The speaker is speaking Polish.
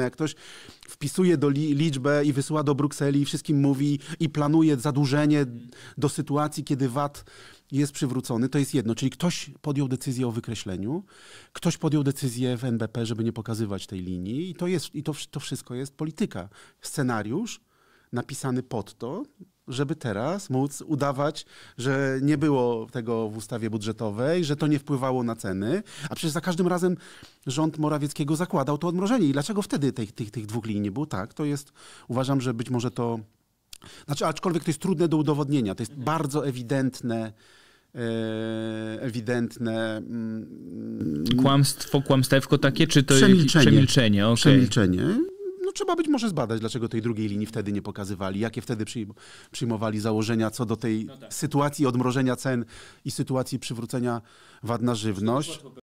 Jak ktoś wpisuje do li liczbę i wysyła do Brukseli i wszystkim mówi i planuje zadłużenie do sytuacji, kiedy VAT jest przywrócony, to jest jedno. Czyli ktoś podjął decyzję o wykreśleniu, ktoś podjął decyzję w NBP, żeby nie pokazywać tej linii i to, jest, i to, to wszystko jest polityka. Scenariusz napisany pod to, żeby teraz móc udawać, że nie było tego w ustawie budżetowej, że to nie wpływało na ceny, a przecież za każdym razem rząd Morawieckiego zakładał to odmrożenie. I dlaczego wtedy tych, tych, tych dwóch linii nie było? Tak, to jest, uważam, że być może to, znaczy aczkolwiek to jest trudne do udowodnienia, to jest bardzo ewidentne, e, ewidentne. Mm, Kłamstwo, kłamstewko takie, czy to przemilczenie? przemilczenie, okay. przemilczenie no trzeba być może zbadać, dlaczego tej drugiej linii wtedy nie pokazywali, jakie wtedy przyjmowali założenia co do tej no tak. sytuacji odmrożenia cen i sytuacji przywrócenia wad na żywność.